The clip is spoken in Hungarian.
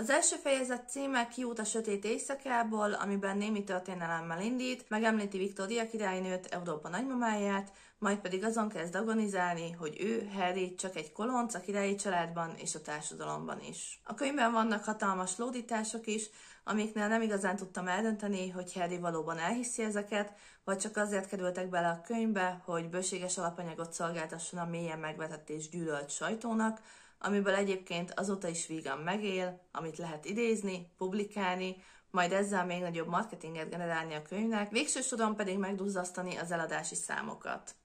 Az első fejezet címe kiút a sötét éjszakából, amiben némi történelemmel indít, megemlíti Viktória királynőt, Európa nagymamáját, majd pedig azon kezd agonizálni, hogy ő, Harry, csak egy kolonc a királyi családban és a társadalomban is. A könyvben vannak hatalmas lódítások is, amiknél nem igazán tudtam eldönteni, hogy Harry valóban elhiszi ezeket, vagy csak azért kerültek bele a könyvbe, hogy bőséges alapanyagot szolgáltasson a mélyen megvetett és gyűlölt sajtónak, amiből egyébként azóta is vígan megél, amit lehet idézni, publikálni, majd ezzel még nagyobb marketinget generálni a könyvnek, végső soron pedig megduzzasztani az eladási számokat.